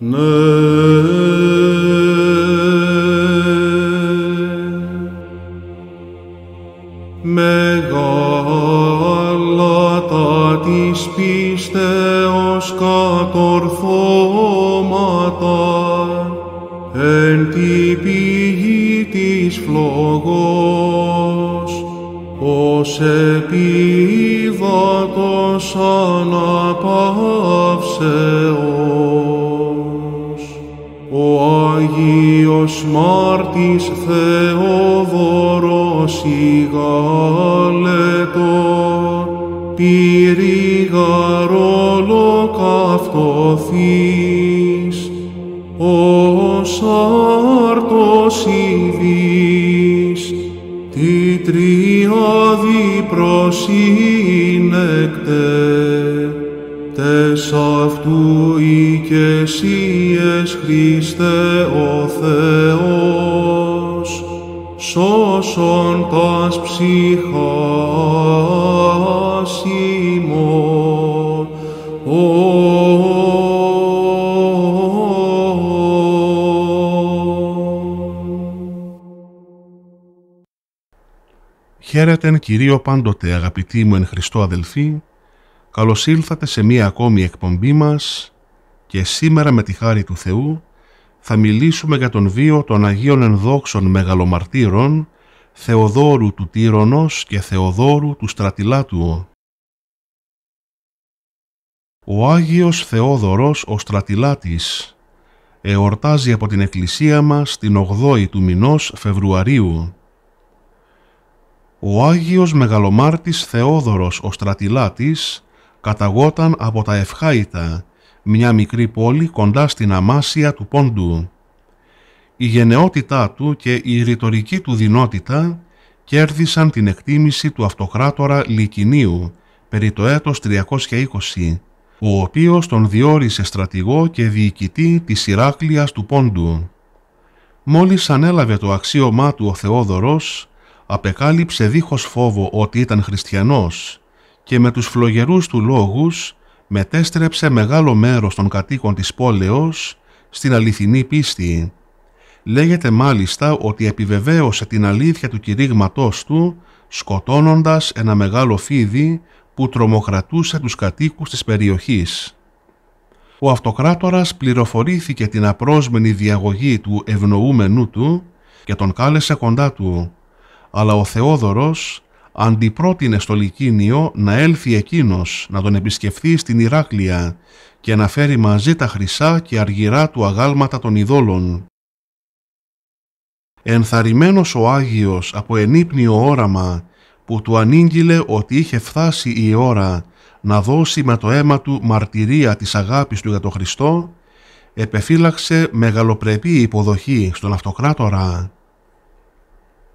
Ne τε τες αυτού οικεσίες Χριστέ ο Θεός, σώσον πας ψυχάς, Χαίρετεν Κυρίο πάντοτε αγαπητοί μου εν Χριστώ αδελφοί, καλώς ήλθατε σε μία ακόμη εκπομπή μας και σήμερα με τη χάρη του Θεού θα μιλήσουμε για τον βίο των Αγίων Ενδόξων Μεγαλομαρτύρων, Θεοδόρου του Τύρονος και Θεοδόρου του Στρατιλάτου. Ο Άγιος Θεόδωρος ο Στρατιλάτης εορτάζει από την Εκκλησία μας την 8η του μηνός Φεβρουαρίου ο Άγιος Μεγαλομάρτης Θεόδωρος ο Στρατιλάτης καταγόταν από τα Ευχάητα, μια μικρή πόλη κοντά στην αμάσια του Πόντου. Η γενναιότητά του και η ρητορική του δυνότητα κέρδισαν την εκτίμηση του αυτοκράτορα Λικινίου περί το έτος 320, ο οποίος τον διόρισε στρατηγό και διοικητή της Ηράκλειας του Πόντου. Μόλις ανέλαβε το αξίωμά του ο Θεόδωρος, απεκάλυψε δίχως φόβο ότι ήταν χριστιανός και με τους φλογερούς του λόγους μετέστρεψε μεγάλο μέρος των κατοίκων της πόλεως στην αληθινή πίστη. Λέγεται μάλιστα ότι επιβεβαίωσε την αλήθεια του κηρύγματός του σκοτώνοντας ένα μεγάλο φίδι που τρομοκρατούσε τους κατοίκους της περιοχής. Ο αυτοκράτορας πληροφορήθηκε την απρόσμενη διαγωγή του ευνοούμενού του και τον κάλεσε κοντά του αλλά ο Θεόδωρος αντιπρότεινε στο Λικίνιο να έλθει εκείνος να τον επισκεφθεί στην Ηράκλεια και να φέρει μαζί τα χρυσά και αργυρά του αγάλματα των ειδόλων. Ενθαρρυμένος ο Άγιος από ενύπνιο όραμα που του ανήγγειλε ότι είχε φτάσει η ώρα να δώσει με το αίμα του μαρτυρία της αγάπης του για τον Χριστό, επεφύλαξε μεγαλοπρεπή υποδοχή στον αυτοκράτορα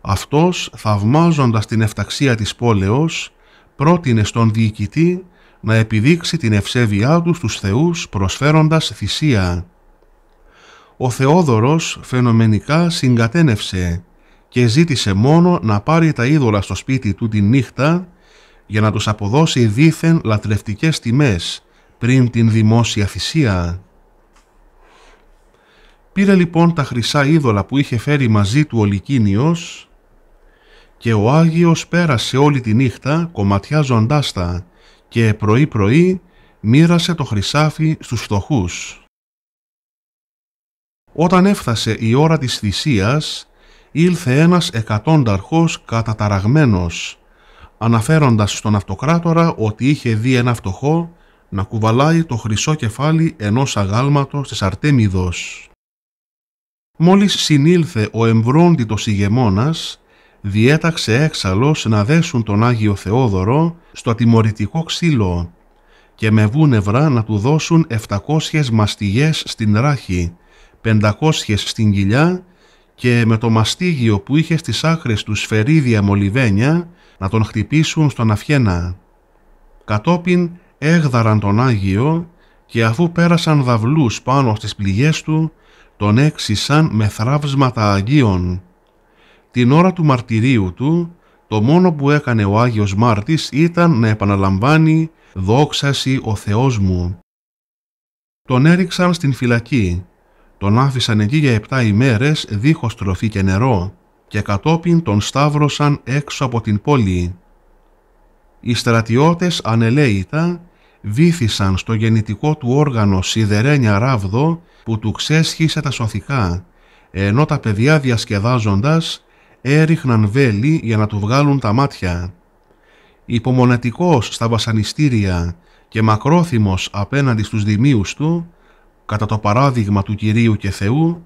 αυτός, θαυμάζοντας την εφταξία της πόλεως, πρότεινε στον διοικητή να επιδείξει την ευσέβειά του στους θεούς προσφέροντας θυσία. Ο Θεόδωρος φαινομενικά συγκατένευσε και ζήτησε μόνο να πάρει τα είδωλα στο σπίτι του τη νύχτα για να τους αποδώσει δήθεν λατρευτικές τιμές πριν την δημόσια θυσία. Πήρε λοιπόν τα χρυσά είδωλα που είχε φέρει μαζί του ο και ο Άγιος πέρασε όλη τη νύχτα κομματιάζοντάς τα και πρωί πρωί μοίρασε το χρυσάφι στους φτωχούς. Όταν έφτασε η ώρα της θυσίας, ήλθε ένας εκατόνταρχος καταταραγμένος, αναφέροντας στον αυτοκράτορα ότι είχε δει ένα φτωχό να κουβαλάει το χρυσό κεφάλι ενός αγάλματος της Αρτέμιδος. Μόλις συνήλθε ο εμβρόντιτος ηγεμόνας, διέταξε έξαλλος να δέσουν τον Άγιο Θεόδωρο στο ατιμωρητικό ξύλο και με βούνευρα να του δώσουν 700 μαστιγές στην ράχη, 500 στην κοιλιά και με το μαστίγιο που είχε στις άκρες του σφαιρίδια μολυβένια να τον χτυπήσουν στον αφιένα. Κατόπιν έγδαραν τον Άγιο και αφού πέρασαν δαυλούς πάνω στις πληγές του, τον έξισαν με θράψματα Αγίων την ώρα του μαρτυρίου του, το μόνο που έκανε ο Άγιος Μάρτης ήταν να επαναλαμβάνει «Δόξαση ο Θεός μου». Τον έριξαν στην φυλακή. Τον άφησαν εκεί για επτά ημέρες δίχως τροφή και νερό και κατόπιν τον σταύρωσαν έξω από την πόλη. Οι στρατιώτες ανελαίητα βήθησαν στο γεννητικό του όργανο σιδερένια ράβδο που του ξέσχισε τα σωθικά, ενώ τα παιδιά διασκεδάζοντας έριχναν βέλη για να του βγάλουν τα μάτια. Υπομονετικός στα βασανιστήρια και μακρόθυμος απέναντι στους δημίους του, κατά το παράδειγμα του Κυρίου και Θεού,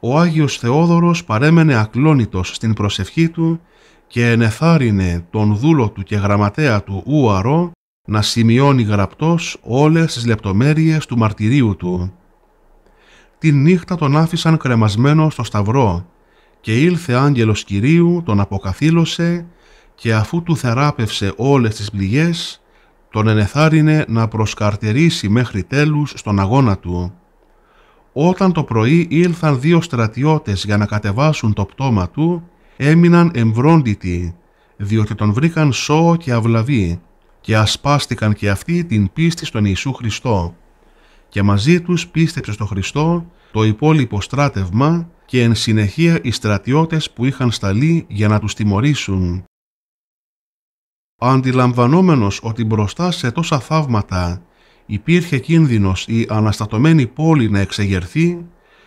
ο Άγιος Θεόδωρος παρέμενε ακλόνητος στην προσευχή του και ενεθάρινε τον δούλο του και γραμματέα του Ούαρο να σημειώνει γραπτός όλες τις λεπτομέρειες του μαρτυρίου του. Την νύχτα τον άφησαν κρεμασμένο στο σταυρό και ήλθε άγγελος Κυρίου, τον αποκαθήλωσε και αφού του θεράπευσε όλες τις πληγές, τον ενεθάρρυνε να προσκαρτερήσει μέχρι τέλους στον αγώνα του. Όταν το πρωί ήλθαν δύο στρατιώτες για να κατεβάσουν το πτώμα του, έμειναν εμβρόντιτοι, διότι τον βρήκαν σώο και αυλαβή, και ασπάστηκαν και αυτοί την πίστη στον Ιησού Χριστό. Και μαζί τους πίστεψε στον Χριστό το υπόλοιπο στράτευμα και εν συνεχεία οι στρατιώτες που είχαν σταλεί για να τους τιμωρήσουν. Αντιλαμβανόμενος ότι μπροστά σε τόσα θαύματα υπήρχε κίνδυνος η αναστατωμένη πόλη να εξεγερθεί,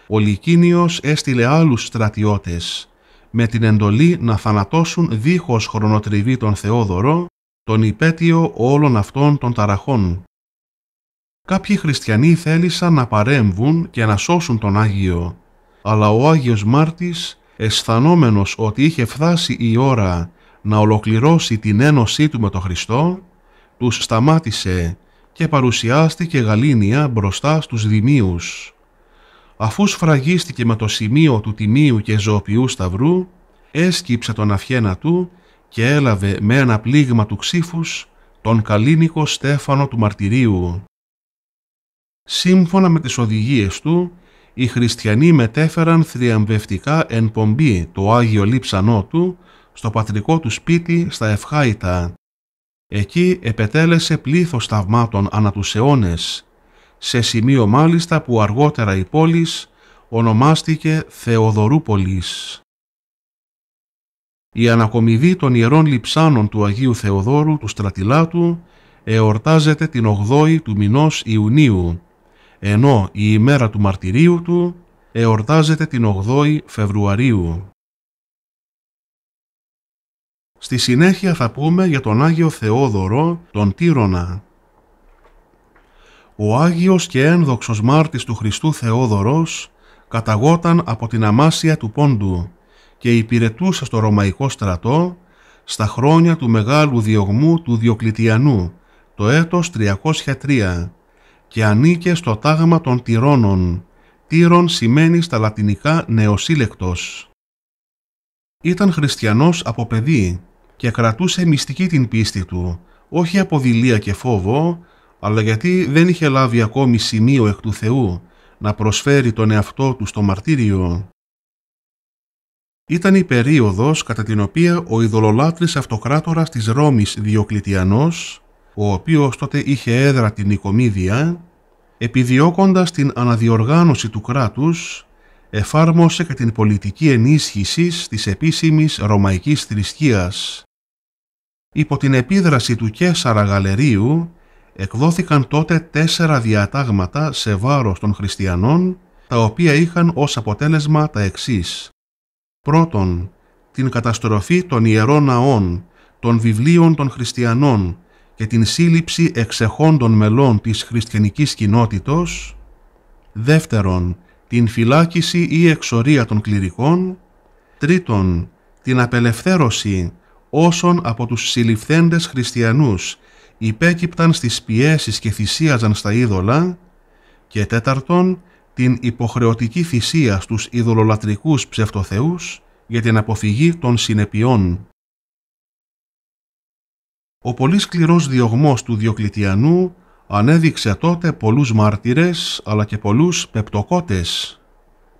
ο Λυκίνιος έστειλε άλλους στρατιώτες με την εντολή να θανατώσουν δίχως χρονοτριβή τον Θεόδωρο, τον υπέτειο όλων αυτών των ταραχών. Κάποιοι χριστιανοί θέλησαν να παρέμβουν και να σώσουν τον Άγιο, αλλά ο Άγιος Μάρτης, αισθανόμενος ότι είχε φτάσει η ώρα να ολοκληρώσει την ένωσή του με τον Χριστό, τους σταμάτησε και παρουσιάστηκε γαλήνια μπροστά στους δημίους. Αφού σφραγίστηκε με το σημείο του τιμίου και ζωοποιού σταυρού, έσκυψε τον αφιένα του και έλαβε με ένα πλήγμα του ξύφους τον καλήνικο Στέφανο του Μαρτυρίου. Σύμφωνα με τις οδηγίες του, οι χριστιανοί μετέφεραν θριαμβευτικά εν πομπή το Άγιο Λείψανό του στο πατρικό του σπίτι στα Ευχάητα. Εκεί επετέλεσε πλήθος θαυμάτων ανά τους αιώνες, σε σημείο μάλιστα που αργότερα η πόλης ονομάστηκε Θεοδωρούπολης. Η ανακομιδή των Ιερών Λιψάνων του Αγίου Θεοδόρου του Στρατιλάτου εορτάζεται την 8η του μηνός Ιουνίου ενώ η ημέρα του μαρτυρίου του εορτάζεται την 8η Φεβρουαρίου. Στη συνέχεια θα πούμε για τον Άγιο Θεόδωρο, τον Τύρονα. Ο Άγιος και ένδοξος μάρτης του Χριστού Θεόδωρος καταγόταν από την αμάσια του Πόντου και υπηρετούσε στο Ρωμαϊκό στρατό στα χρόνια του Μεγάλου Διωγμού του Διοκλητιανού, το έτος 303 και ανήκε στο τάγμα των Τυρώνων. τύρον σημαίνει στα λατινικά νεοσύλλεκτος. Ήταν χριστιανός από παιδί και κρατούσε μυστική την πίστη του, όχι από δειλία και φόβο, αλλά γιατί δεν είχε λάβει ακόμη σημείο εκ του Θεού να προσφέρει τον εαυτό του στο μαρτύριο. Ήταν η περίοδος κατά την οποία ο ειδωλολάτρης αυτοκράτορας της Ρώμης Διοκλητιανός ο οποίος τότε είχε έδρα την Οικομίδια, επιδιώκοντας την αναδιοργάνωση του κράτους, εφάρμοσε και την πολιτική ενίσχυση της επίσημης ρωμαϊκής θρησκείας. Υπό την επίδραση του Κέσσαρα Γαλερίου, εκδόθηκαν τότε τέσσερα διατάγματα σε βάρος των χριστιανών, τα οποία είχαν ως αποτέλεσμα τα εξής. Πρώτον, την καταστροφή των ιερών ναών, των βιβλίων των χριστιανών και την σύλληψη εξεχόντων μελών της χριστιανικής κοινότητος, δεύτερον, την φυλάκιση ή εξορία των κληρικών, τρίτον, την απελευθέρωση όσων από τους συλληφθέντες χριστιανούς υπέκυπταν στις πιέσεις και θυσίαζαν στα είδωλα και τέταρτον, την υποχρεωτική θυσία στους ειδωλολατρικούς ψευτοθεούς για την αποφυγή των συνεπειών ο πολύ σκληρός διωγμός του Διοκλητιανού ανέδειξε τότε πολλούς μάρτυρες αλλά και πολλούς πεπτοκότες.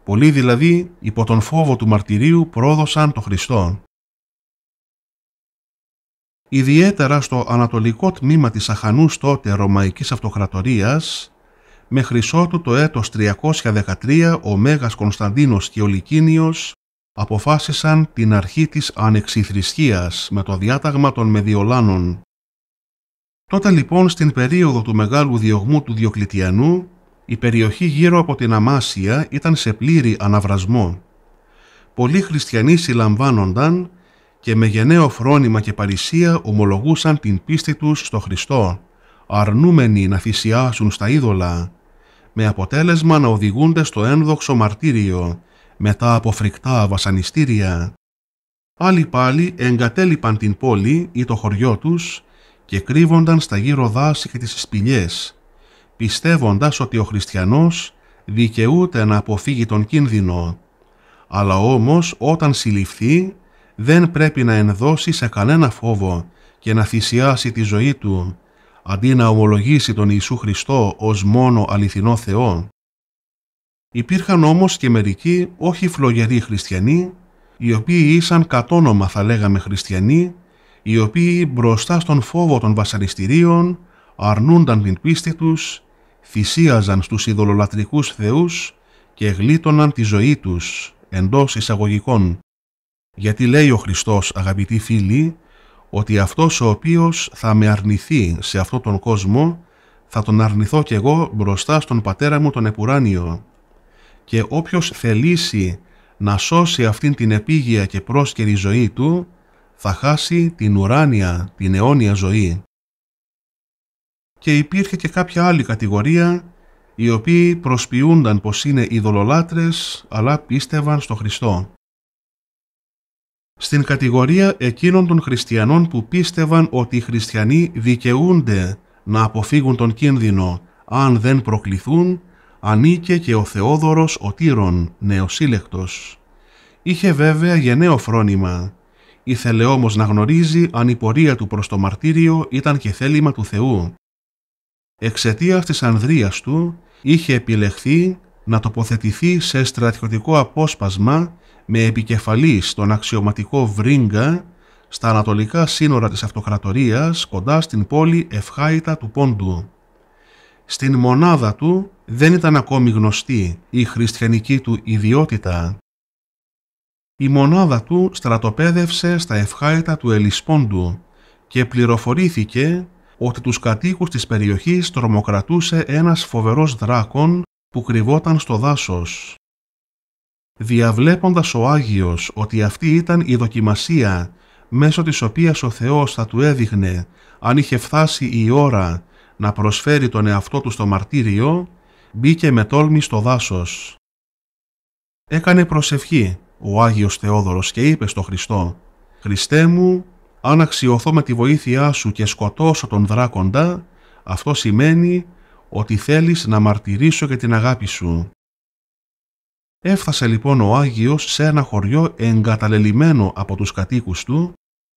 Πολλοί δηλαδή υπό τον φόβο του μαρτυρίου πρόδωσαν το Χριστό. Ιδιαίτερα στο ανατολικό τμήμα της αχανούς τότε Ρωμαϊκής Αυτοκρατορίας, με χρυσό του το έτος 313 ο Μέγας Κωνσταντίνος και ο Λικίνιος αποφάσισαν την αρχή της ανεξιθρησκείας με το διάταγμα των Μεδιολάνων. Τότε λοιπόν στην περίοδο του μεγάλου διωγμού του Διοκλητιανού η περιοχή γύρω από την Αμάσια ήταν σε πλήρη αναβρασμό. Πολλοί χριστιανοί συλλαμβάνονταν και με γενναίο φρόνημα και παρησία ομολογούσαν την πίστη τους στο Χριστό, αρνούμενοι να θυσιάσουν στα είδωλα, με αποτέλεσμα να οδηγούνται στο ένδοξο μαρτύριο μετά από φρικτά βασανιστήρια. Άλλοι πάλι εγκατέλειπαν την πόλη ή το χωριό τους και κρύβονταν στα γύρω δάση και τις σπηλιές, πιστεύοντας ότι ο χριστιανός δικαιούται να αποφύγει τον κίνδυνο. Αλλά όμως όταν συλληφθεί δεν πρέπει να ενδώσει σε κανένα φόβο και να θυσιάσει τη ζωή του, αντί να ομολογήσει τον Ιησού Χριστό ως μόνο αληθινό Θεό. Υπήρχαν όμως και μερικοί όχι φλογεροί χριστιανοί, οι οποίοι ήσαν κατόνομα θα λέγαμε χριστιανοί, οι οποίοι μπροστά στον φόβο των βασανιστήριων αρνούνταν την πίστη τους, θυσίαζαν στους ειδωλολατρικούς θεούς και γλίτωναν τη ζωή τους εντός εισαγωγικών. Γιατί λέει ο Χριστός αγαπητοί φίλοι ότι αυτός ο οποίος θα με αρνηθεί σε αυτόν τον κόσμο θα τον αρνηθώ κι εγώ μπροστά στον πατέρα μου τον Επουράνιο και όποιος θελήσει να σώσει αυτήν την επίγεια και πρόσκαιρη ζωή του, θα χάσει την ουράνια, την αιώνια ζωή. Και υπήρχε και κάποια άλλη κατηγορία, οι οποίοι προσποιούνταν πως είναι ειδωλολάτρες, αλλά πίστευαν στο Χριστό. Στην κατηγορία εκείνων των χριστιανών που πίστευαν ότι οι χριστιανοί δικαιούνται να αποφύγουν τον κίνδυνο αν δεν προκληθούν, ανήκε και ο Θεόδωρος ο Τύρον, νεοσύλλεκτος. Είχε βέβαια γενναίο φρόνημα. Ήθελε όμως να γνωρίζει αν η πορεία του προς το μαρτύριο ήταν και θέλημα του Θεού. Εξαιτίας της ανδρείας του είχε επιλεχθεί να τοποθετηθεί σε στρατιωτικό απόσπασμα με επικεφαλής στον αξιωματικό Βρίγκα στα ανατολικά σύνορα της αυτοκρατορίας κοντά στην πόλη Ευχάητα του Πόντου. Στην μονάδα του δεν ήταν ακόμη γνωστή η χριστιανική του ιδιότητα. Η μονάδα του στρατοπέδευσε στα ευχάριτα του Ελισπόντου και πληροφορήθηκε ότι τους κατοίκους της περιοχής τρομοκρατούσε ένας φοβερός δράκον που κρυβόταν στο δάσος. Διαβλέποντας ο Άγιος ότι αυτή ήταν η δοκιμασία μέσω της οποίας ο Θεός θα του έδειχνε αν είχε φτάσει η ώρα να προσφέρει τον εαυτό του στο μαρτύριο, μπήκε με τόλμη στο δάσος. Έκανε προσευχή ο Άγιος Θεόδωρος και είπε στο Χριστό «Χριστέ μου, αν αξιωθώ με τη βοήθειά σου και σκοτώσω τον δράκοντα, αυτό σημαίνει ότι θέλεις να μαρτυρήσω και την αγάπη σου». Έφτασε λοιπόν ο Άγιος σε ένα χωριό εγκαταλελειμμένο από τους κατοίκους του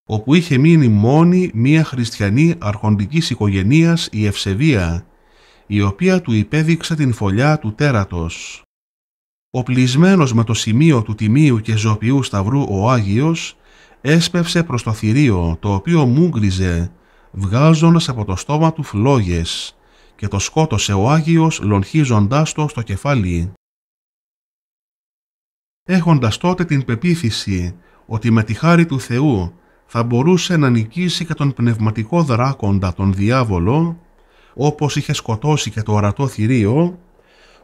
όπου είχε μείνει μόνη μία χριστιανή αρχοντικής οικογενείας η Ευσεβία, η οποία του υπέδειξε την φωλιά του τέρατος. Οπλισμένος με το σημείο του τιμίου και ζωπιού σταυρού ο Άγιος, έσπευσε προς το θηρίο, το οποίο μούγκριζε, βγάζοντας από το στόμα του φλόγες, και το σκότωσε ο Άγιος λονχίζοντάς το στο κεφάλι. Έχοντας τότε την πεποίθηση ότι με τη χάρη του Θεού θα μπορούσε να νικήσει και τον πνευματικό δράκοντα, τον διάβολο, όπως είχε σκοτώσει και το ορατό θηρίο,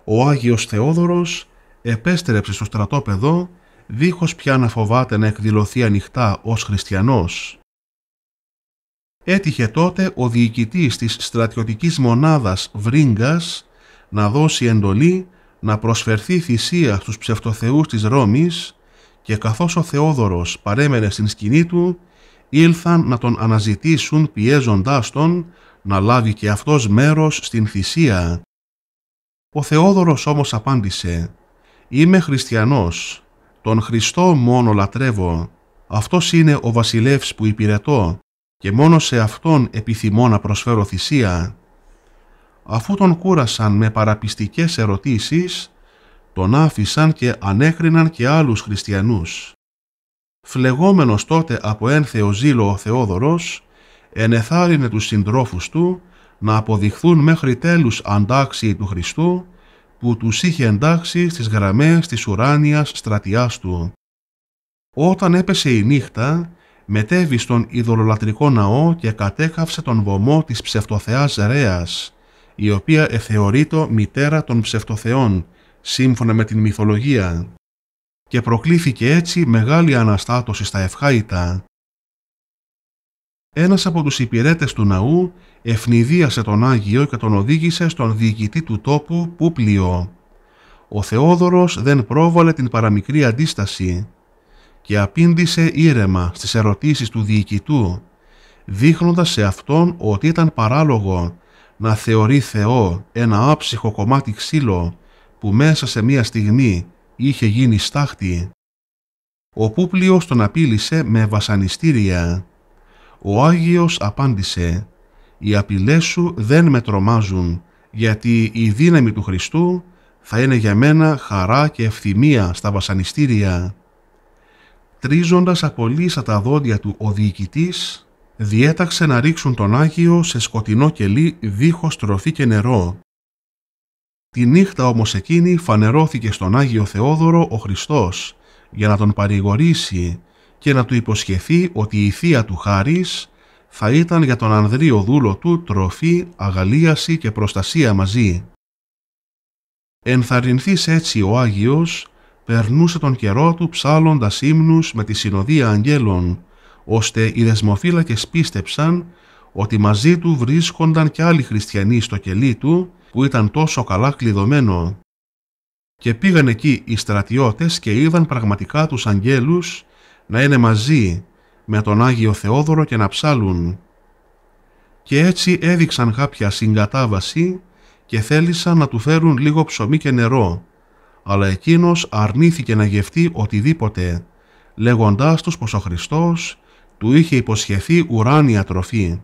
ο Άγιος Θεόδωρος επέστρεψε στο στρατόπεδο δίχως πια να φοβάται να εκδηλωθεί ανοιχτά ως χριστιανός. Έτυχε τότε ο διοικητής της στρατιωτικής μονάδας Βρίγκας να δώσει εντολή να προσφερθεί θυσία στους ψευτοθεούς της Ρώμης και καθώς ο Θεόδωρος παρέμενε στην σκηνή του, ήλθαν να τον αναζητήσουν πιέζοντάς τον να λάβει και αυτός μέρος στην θυσία. Ο Θεόδωρος όμως απάντησε «Είμαι χριστιανός, τον Χριστό μόνο λατρεύω, αυτός είναι ο βασιλεύς που υπηρετώ και μόνο σε αυτόν επιθυμώ να προσφέρω θυσία». Αφού τον κούρασαν με παραπιστικές ερωτήσεις, τον άφησαν και ανέκριναν και άλλους χριστιανούς φλεγόμενος τότε από ένθεο ζήλο ο Θεόδωρος, ενεθάρρυνε τους συντρόφους του να αποδειχθούν μέχρι τέλους αντάξιοι του Χριστού, που τους είχε εντάξει στις γραμμές της ουράνιας στρατιάς του. Όταν έπεσε η νύχτα, μετέβη στον ειδωλολατρικό ναό και κατέκαυσε τον βωμό της ψευτοθεάς Ρέας, η οποία εθεωρείτο μητέρα των ψευτοθεών, σύμφωνα με την μυθολογία και προκλήθηκε έτσι μεγάλη αναστάτωση στα ευχάητα. Ένας από τους υπηρέτες του ναού ευνηδίασε τον Άγιο και τον οδήγησε στον διοικητή του τόπου Πούπλιο. Ο Θεόδωρος δεν πρόβαλε την παραμικρή αντίσταση και απήντησε ήρεμα στις ερωτήσεις του διοικητού, δείχνοντας σε αυτόν ότι ήταν παράλογο να θεωρεί Θεό ένα άψυχο κομμάτι ξύλο που μέσα σε μία στιγμή είχε γίνει στάχτη. Ο Πούπλιος τον απείλησε με βασανιστήρια. Ο Άγιος απάντησε «Οι απειλές σου δεν με τρομάζουν, γιατί η δύναμη του Χριστού θα είναι για μένα χαρά και ευθυμία στα βασανιστήρια». Τρίζοντας απολύσα τα δόντια του ο διοικητής, διέταξε να ρίξουν τον Άγιο σε σκοτεινό κελί δίχως τροφή και νερό. Τη νύχτα όμως εκείνη φανερώθηκε στον Άγιο Θεόδωρο ο Χριστός για να τον παρηγορήσει και να του υποσχεθεί ότι η θεία του χάρις θα ήταν για τον Ανδρείο δούλο του τροφή, αγαλίαση και προστασία μαζί. Ενθαρρυνθείς έτσι ο Άγιος περνούσε τον καιρό του ψάλλοντας ύμνους με τη συνοδεία αγγέλων, ώστε οι δεσμοφύλακες πίστεψαν ότι μαζί του βρίσκονταν και άλλοι χριστιανοί στο κελί του που ήταν τόσο καλά κλειδωμένο. Και πήγαν εκεί οι στρατιώτες και είδαν πραγματικά τους αγγέλους να είναι μαζί με τον Άγιο Θεόδωρο και να ψάλουν. Και έτσι έδειξαν κάποια συγκατάβαση και θέλησαν να του φέρουν λίγο ψωμί και νερό, αλλά εκείνος αρνήθηκε να γευτεί οτιδήποτε, λέγοντάς τους πως ο Χριστός του είχε υποσχεθεί ουράνια τροφή.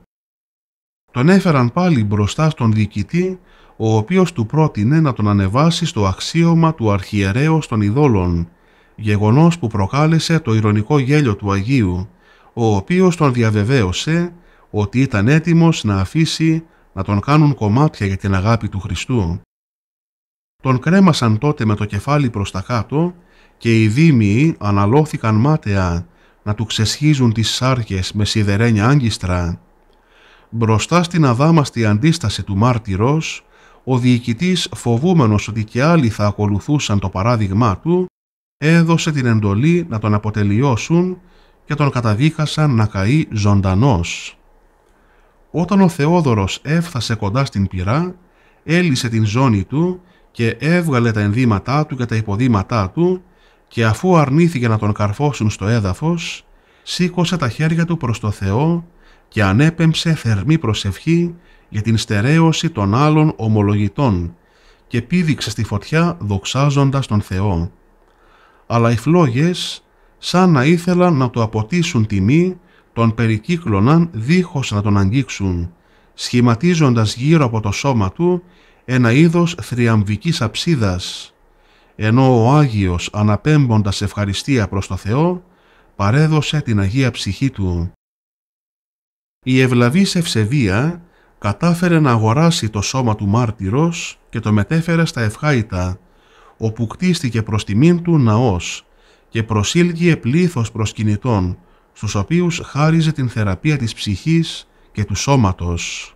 Τον έφεραν πάλι μπροστά στον διοικητή ο οποίος του πρότεινε να τον ανεβάσει στο αξίωμα του αρχιερέως των ειδόλων, γεγονός που προκάλεσε το ηρωνικό γέλιο του Αγίου, ο οποίος τον διαβεβαίωσε ότι ήταν έτοιμος να αφήσει να τον κάνουν κομμάτια για την αγάπη του Χριστού. Τον κρέμασαν τότε με το κεφάλι προς τα κάτω και οι δήμοι αναλώθηκαν μάταια να του ξεσχίζουν τις σάρκες με σιδερένια άγκιστρα. Μπροστά στην αδάμαστη αντίσταση του μάρτυρος, ο διοικητής φοβούμενος ότι και άλλοι θα ακολουθούσαν το παράδειγμά του, έδωσε την εντολή να τον αποτελειώσουν και τον καταδίκασαν να καεί ζωντανός. Όταν ο Θεόδωρος έφτασε κοντά στην πυρά, έλυσε την ζώνη του και έβγαλε τα ενδύματά του και τα υποδήματά του και αφού αρνήθηκε να τον καρφώσουν στο έδαφος, σήκωσε τα χέρια του προς το Θεό και ανέπεμψε θερμή προσευχή για την στερέωση των άλλων ομολογητών και πήδηξε στη φωτιά δοξάζοντας τον Θεό. Αλλά οι φλόγες σαν να ήθελαν να το αποτίσουν τιμή τον περικύκλωναν δίχως να τον αγγίξουν, σχηματίζοντας γύρω από το σώμα του ένα είδος θριαμβικής αψίδας, ενώ ο Άγιος αναπέμποντας ευχαριστία προς το Θεό, παρέδωσε την Αγία Ψυχή του. Η ευλαβής ευσεβία κατάφερε να αγοράσει το σώμα του μάρτυρος και το μετέφερε στα Ευχάητα, όπου κτίστηκε προς τιμήν του ναός και προσήλγιε πλήθος προσκυνητών, στους οποίους χάριζε την θεραπεία της ψυχής και του σώματος.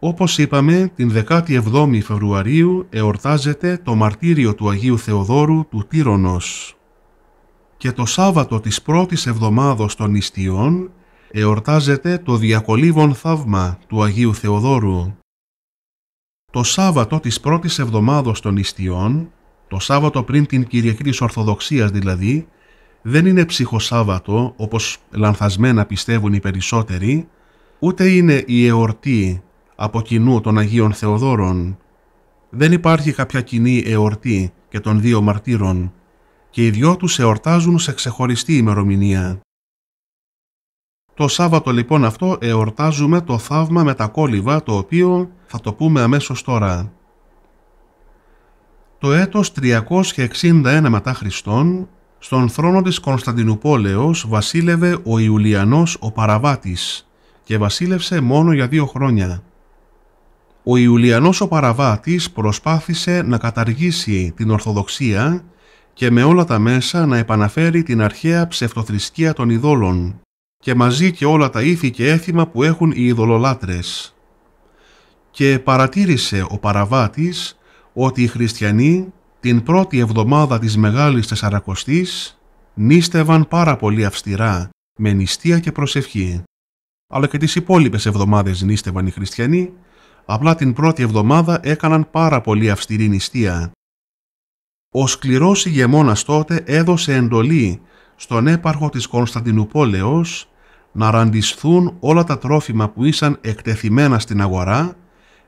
Όπως είπαμε, την 17η Φεβρουαρίου εορτάζεται το μαρτύριο του Αγίου Θεοδόρου του Τύρονος. Και το Σάββατο της πρώτης εβδομάδος των Ιστιών εορτάζεται το διακολύβον θαύμα του Αγίου Θεοδόρου. Το Σάββατο της πρώτης εβδομάδος των Ιστιών, το Σάββατο πριν την Κυριακή της Ορθοδοξίας δηλαδή, δεν είναι ψυχοσάββατο όπως λανθασμένα πιστεύουν οι περισσότεροι, ούτε είναι η εορτή από κοινού των Αγίων Θεοδόρων. Δεν υπάρχει κάποια κοινή εορτή και των δύο μαρτύρων και οι δυο τους εορτάζουν σε ξεχωριστή ημερομηνία. Το Σάββατο λοιπόν αυτό εορτάζουμε το θαύμα με τα κόλληβα, το οποίο θα το πούμε αμέσως τώρα. Το έτος 361 μετά Χριστόν, στον θρόνο της Κωνσταντινούπολεως βασίλευε ο Ιουλιανός ο Παραβάτης και βασίλευσε μόνο για δύο χρόνια. Ο Ιουλιανός ο Παραβάτης προσπάθησε να καταργήσει την Ορθοδοξία και με όλα τα μέσα να επαναφέρει την αρχαία ψευτοθρησκεία των ειδόλων και μαζί και όλα τα ήθη και έθιμα που έχουν οι ειδωλολάτρες. Και παρατήρησε ο παραβάτης ότι οι χριστιανοί την πρώτη εβδομάδα της Μεγάλης Τεσσαρακοστής νίστευαν πάρα πολύ αυστηρά, με νηστεία και προσευχή. Αλλά και τις υπόλοιπες εβδομάδες νίστευαν οι χριστιανοί, απλά την πρώτη εβδομάδα έκαναν πάρα πολύ αυστηρή νηστεία. Ο σκληρός ηγεμόνας τότε έδωσε εντολή στον έπαρχο της Κωνσταντινούπολεως να ραντισθούν όλα τα τρόφιμα που ήσαν εκτεθειμένα στην αγορά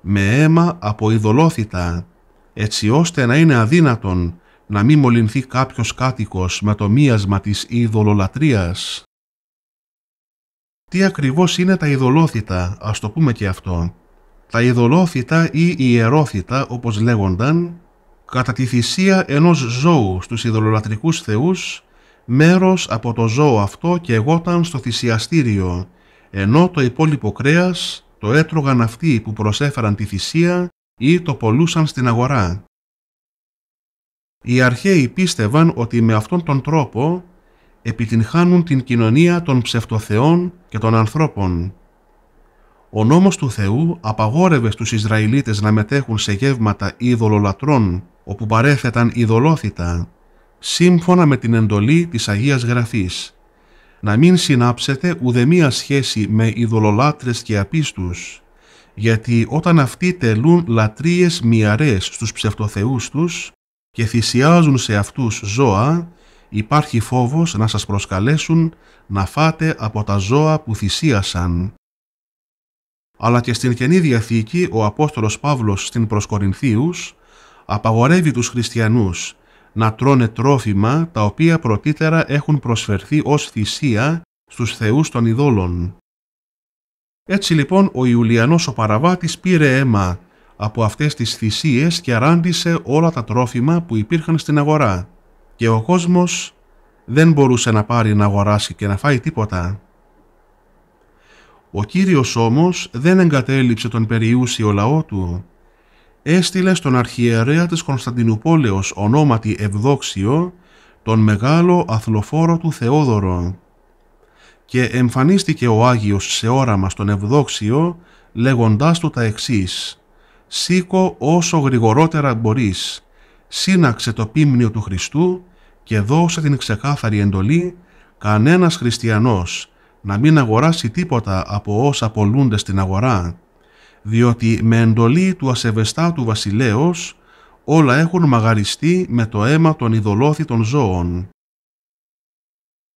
με αίμα από ειδωλόθητα, έτσι ώστε να είναι αδύνατον να μην μολυνθεί κάποιος κάτοικος με το μίασμα της ειδωλολατρίας. Τι ακριβώς είναι τα ειδωλόθητα, ας το πούμε και αυτό. Τα ειδωλόθητα ή ιερόθητα, όπως λέγονταν, κατά τη θυσία ενός ζώου στους ειδωλολατρικούς θεούς, μέρος από το ζώο αυτό και εγώταν στο θυσιαστήριο, ενώ το υπόλοιπο κρέας το έτρωγαν αυτοί που προσέφεραν τη θυσία ή το πολλούσαν στην αγορά. Οι αρχαίοι πίστευαν ότι με αυτόν τον τρόπο επιτυγχάνουν την κοινωνία των ψευτοθεών και των ανθρώπων. Ο νόμος του Θεού απαγόρευε στους Ισραηλίτες να μετέχουν σε γεύματα ειδωλολατρών, όπου παρέθεταν ειδωλόθητα, σύμφωνα με την εντολή της Αγίας Γραφής. Να μην συνάψετε μία σχέση με ειδωλολάτρες και απίστους, γιατί όταν αυτοί τελούν λατρίες μιαρές στους ψευτοθεούς τους και θυσιάζουν σε αυτούς ζώα, υπάρχει φόβος να σας προσκαλέσουν να φάτε από τα ζώα που θυσίασαν. Αλλά και στην Καινή Διαθήκη ο Απόστολος Παύλος στην Προσκορινθίους απαγορεύει τους χριστιανούς να τρώνε τρόφιμα τα οποία πρωτήτερα έχουν προσφερθεί ως θυσία στους θεούς των ειδόλων. Έτσι λοιπόν ο Ιουλιανός ο Παραβάτης πήρε αίμα από αυτές τις θυσίες και αράντισε όλα τα τρόφιμα που υπήρχαν στην αγορά και ο κόσμος δεν μπορούσε να πάρει να αγοράσει και να φάει τίποτα. Ο Κύριος όμως δεν εγκατέλειψε τον περιούσιο λαό του, έστειλε στον αρχιερέα της Κωνσταντινούπολεως ονόματι Ευδόξιο τον μεγάλο αθλοφόρο του Θεόδωρο και εμφανίστηκε ο Άγιος σε όραμα στον Ευδόξιο λέγοντάς του τα εξής «Σήκω όσο γρηγορότερα μπορείς, σύναξε το πίμνιο του Χριστού και δώσε την ξεκάθαρη εντολή κανένας χριστιανός να μην αγοράσει τίποτα από όσα πολλούνται στην αγορά διότι με εντολή του ασεβεστάτου βασιλέως όλα έχουν μαγαριστεί με το αίμα των ειδωλόθητων ζώων.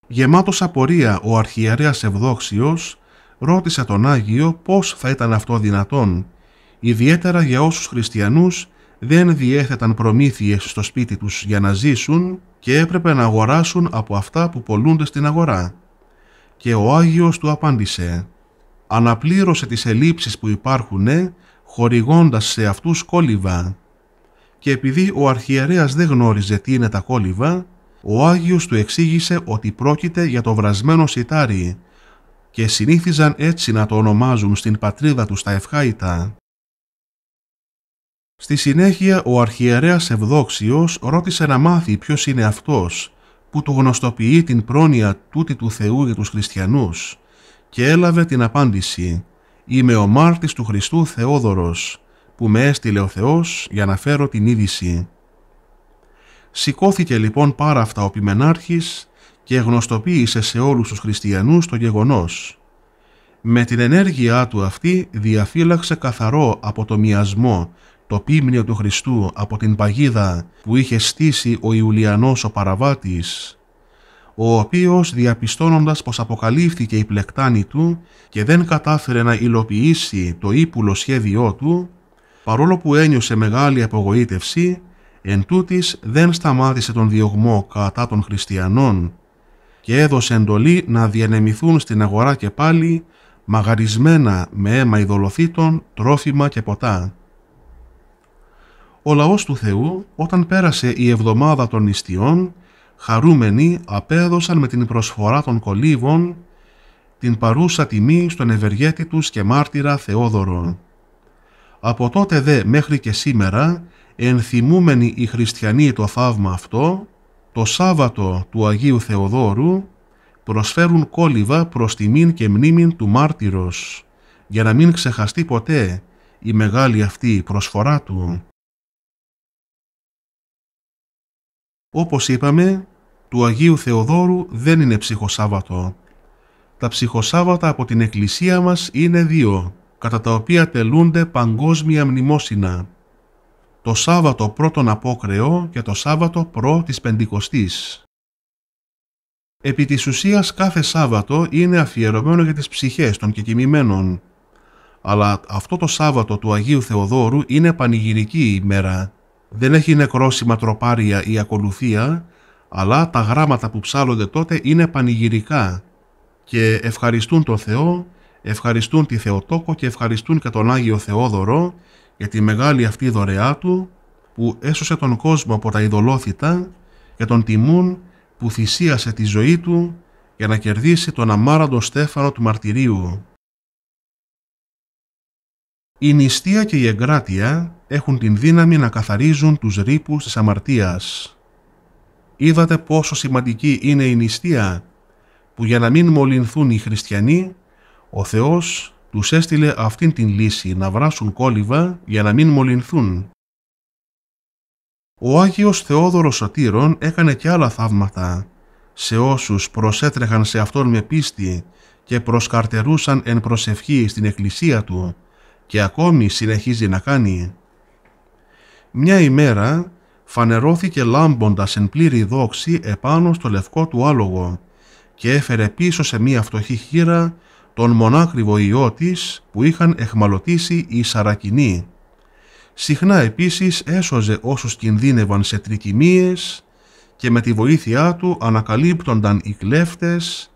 Γεμάτος απορία ο αρχιερέας Ευδόξιος ρώτησε τον Άγιο πώς θα ήταν αυτό δυνατόν, ιδιαίτερα για όσους χριστιανούς δεν διέθεταν προμήθειες στο σπίτι τους για να ζήσουν και έπρεπε να αγοράσουν από αυτά που πολλούνται στην αγορά. Και ο Άγιος του απάντησε αναπλήρωσε τις ελλείψεις που υπάρχουν χορηγώντας σε αυτούς κόλληβα. Και επειδή ο αρχιερέας δεν γνώριζε τι είναι τα κόλληβα, ο Άγιος του εξήγησε ότι πρόκειται για το βρασμένο σιτάρι και συνήθιζαν έτσι να το ονομάζουν στην πατρίδα τους τα ευχάητα. Στη συνέχεια ο αρχιερέας Ευδόξιος ρώτησε να μάθει ποιος είναι αυτός που του γνωστοποιεί την πρόνοια τούτη του Θεού για τους χριστιανούς και έλαβε την απάντηση «Είμαι ο μάρτης του Χριστού Θεόδωρος, που με έστειλε ο Θεός για να φέρω την είδηση». Σηκώθηκε λοιπόν πάρα αυτά ο ποιμενάρχης και γνωστοποίησε σε όλους τους χριστιανούς το γεγονός. Με την ενέργειά του αυτή διαφύλαξε καθαρό από το μοιασμό το πίμνιο του Χριστού από την παγίδα που είχε στήσει ο Ιουλιανός ο Παραβάτης ο οποίος διαπιστώνοντας πως αποκαλύφθηκε η πλεκτάνη του και δεν κατάφερε να υλοποιήσει το ύπουλο σχέδιό του, παρόλο που ένιωσε μεγάλη απογοήτευση, εν δεν σταμάτησε τον διωγμό κατά των χριστιανών και έδωσε εντολή να διανεμηθούν στην αγορά και πάλι μαγαρισμένα με αίμα ειδωλοθήτων, τρόφιμα και ποτά. Ο λαός του Θεού, όταν πέρασε η εβδομάδα των νηστιών, χαρούμενοι απέδωσαν με την προσφορά των κολύβων την παρούσα τιμή στον ευεργέτη τους και μάρτυρα Θεόδωρο. Από τότε δε μέχρι και σήμερα ενθυμούμενοι οι χριστιανοί το θαύμα αυτό, το Σάββατο του Αγίου Θεοδόρου προσφέρουν κόλυβα προς τιμήν και μνήμην του μάρτυρος, για να μην ξεχαστεί ποτέ η μεγάλη αυτή προσφορά του. Όπως είπαμε, του Αγίου Θεοδόρου δεν είναι ψυχοσάββατο. Τα ψυχοσάββατα από την Εκκλησία μας είναι δύο, κατά τα οποία τελούνται παγκόσμια μνημόσυνα. Το Σάββατο πρώτον απόκρεο και το Σάββατο προ της Πεντηκοστής. Επί της ουσίας κάθε Σάββατο είναι αφιερωμένο για τις ψυχές των κεκοιμημένων. Αλλά αυτό το Σάββατο του Αγίου Θεοδόρου είναι πανηγυρική ημέρα. Δεν έχει νεκρόσημα τροπάρια ή ακολουθία αλλά τα γράμματα που ψάλλονται τότε είναι πανηγυρικά και ευχαριστούν τον Θεό, ευχαριστούν τη Θεοτόκο και ευχαριστούν και τον Άγιο Θεόδωρο για τη μεγάλη αυτή δωρεά του που έσωσε τον κόσμο από τα ειδωλόθητα και τον τιμούν που θυσίασε τη ζωή του για να κερδίσει τον αμάραντο στέφανο του μαρτυρίου. Η νηστεία και η εγκράτεια έχουν την δύναμη να καθαρίζουν τους ρήπους της αμαρτίας είδατε πόσο σημαντική είναι η νηστεία που για να μην μολυνθούν οι χριστιανοί, ο Θεός τους έστειλε αυτήν την λύση να βράσουν κόλυβα για να μην μολυνθούν. Ο Άγιος Θεόδωρος Σωτήρων έκανε και άλλα θαύματα σε όσους προσέτρεχαν σε Αυτόν με πίστη και προσκαρτερούσαν εν προσευχή στην εκκλησία Του και ακόμη συνεχίζει να κάνει. Μια ημέρα φανερώθηκε λάμποντας εν πλήρη δόξη επάνω στο λευκό του άλογο και έφερε πίσω σε μία φτωχή χείρα τον μονάκριβο ιό της που είχαν εχμαλωτήσει οι Σαρακινοί. Συχνά επίσης έσωζε όσους κινδύνευαν σε τρικυμίες και με τη βοήθειά του ανακαλύπτονταν οι κλέφτες,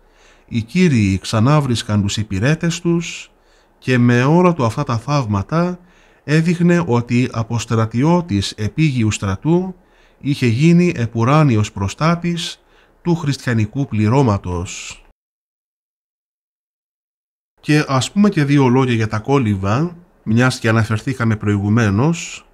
οι κύριοι ξανάβρισκαν τους υπηρέτες τους και με όλα του αυτά τα θαύματα έδειχνε ότι από στρατιώτης επίγειου στρατού είχε γίνει επουράνιος προστάτης του χριστιανικού πληρώματος. Και ας πούμε και δύο λόγια για τα κόλληβα, μιας και αναφερθήκαμε προηγουμένως.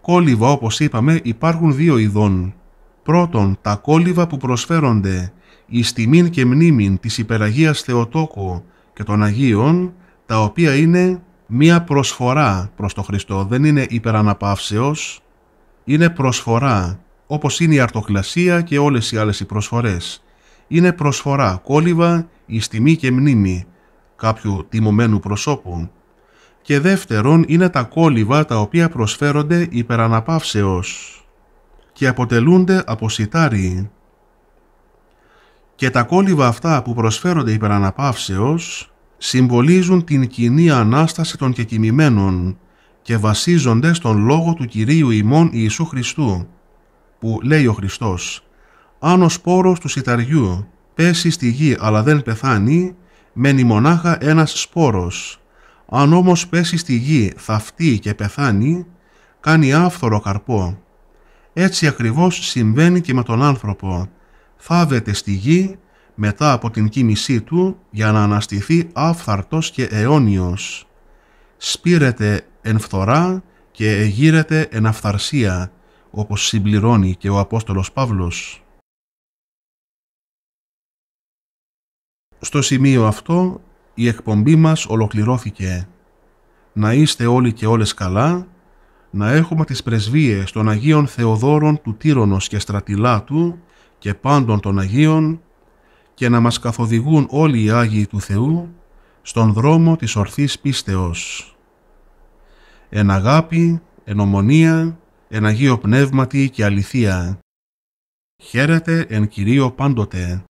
Κόλληβα, όπως είπαμε, υπάρχουν δύο ειδών. Πρώτον, τα κόλληβα που προσφέρονται εις τιμήν και μνήμην της υπεραγίας Θεοτόκου και των Αγίων, τα οποία είναι μία προσφορά προς τον Χριστό. Δεν είναι υπεραναπαύσεως, είναι προσφορά, όπως είναι η αρτοκλασία και όλες οι άλλες οι προσφορές. Είναι προσφορά, κόλληβα, η τιμή και μνήμη κάποιου τιμωμένου προσώπου. Και δεύτερον είναι τα κόλληβα τα οποία προσφέρονται υπεραναπαύσεως και αποτελούνται από σιτάρι. Και τα κόλληβα αυτά που προσφέρονται υπεραναπαύσεως συμβολίζουν την κοινή Ανάσταση των κεκοιμημένων και βασίζονται στον λόγο του Κυρίου ημών Ιησού Χριστού, που λέει ο Χριστός «Αν ο σπόρος του σιταριού πέσει στη γη αλλά δεν πεθάνει, μένει μονάχα ένας σπόρος. Αν όμως πέσει στη γη, θαυτεί και πεθάνει, κάνει άφθορο καρπό. Έτσι ακριβώς συμβαίνει και με τον άνθρωπο. Θάβεται στη γη μετά από την κίνησή του για να αναστηθεί άφθαρτος και αιώνιος. Σπήρεται εν φθορά και εγείρεται εν αυθαρσία, όπως συμπληρώνει και ο Απόστολος Παύλος. Στο σημείο αυτό η εκπομπή μας ολοκληρώθηκε. Να είστε όλοι και όλες καλά, να έχουμε τις πρεσβείες των Αγίων Θεοδόρων του Τύρονος και Στρατιλάτου και πάντων των Αγίων και να μας καθοδηγούν όλοι οι Άγιοι του Θεού στον δρόμο της ορθής πίστεως. Εν αγάπη, εν ομονία, εν Αγίο Πνεύματι και αληθεία. Χαίρετε εν Κυρίω πάντοτε.